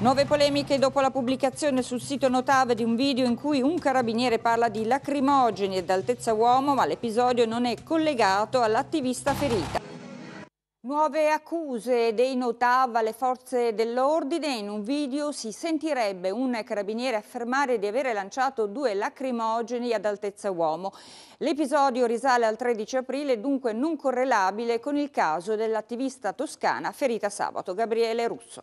Nuove polemiche dopo la pubblicazione sul sito Notav di un video in cui un carabiniere parla di lacrimogeni ed altezza uomo, ma l'episodio non è collegato all'attivista ferita. Nuove accuse dei Notav alle forze dell'ordine. In un video si sentirebbe un carabiniere affermare di avere lanciato due lacrimogeni ad altezza uomo. L'episodio risale al 13 aprile, dunque non correlabile con il caso dell'attivista toscana ferita sabato, Gabriele Russo.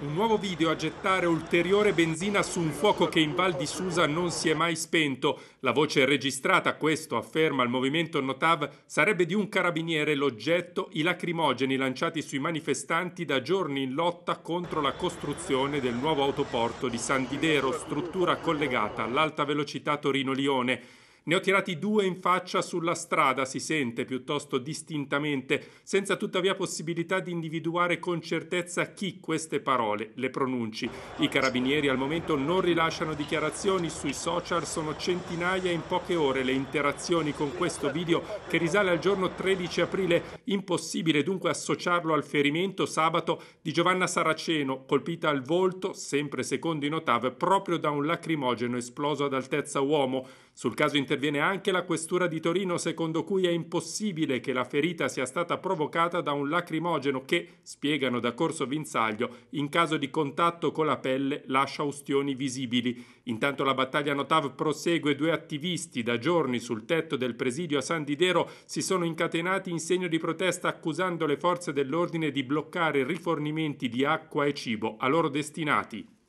Un nuovo video a gettare ulteriore benzina su un fuoco che in Val di Susa non si è mai spento. La voce registrata, questo afferma il movimento Notav, sarebbe di un carabiniere l'oggetto, i lacrimogeni lanciati sui manifestanti da giorni in lotta contro la costruzione del nuovo autoporto di San Santidero, struttura collegata all'alta velocità Torino-Lione. Ne ho tirati due in faccia sulla strada, si sente piuttosto distintamente, senza tuttavia possibilità di individuare con certezza chi queste parole le pronunci. I carabinieri al momento non rilasciano dichiarazioni, sui social sono centinaia in poche ore le interazioni con questo video che risale al giorno 13 aprile, impossibile dunque associarlo al ferimento sabato di Giovanna Saraceno, colpita al volto, sempre secondo i notav, proprio da un lacrimogeno esploso ad altezza uomo. Sul caso internazionale interviene anche la questura di Torino secondo cui è impossibile che la ferita sia stata provocata da un lacrimogeno che, spiegano da Corso Vinzaglio, in caso di contatto con la pelle lascia ustioni visibili. Intanto la battaglia Notav prosegue, due attivisti da giorni sul tetto del presidio a San Didero si sono incatenati in segno di protesta accusando le forze dell'ordine di bloccare rifornimenti di acqua e cibo a loro destinati.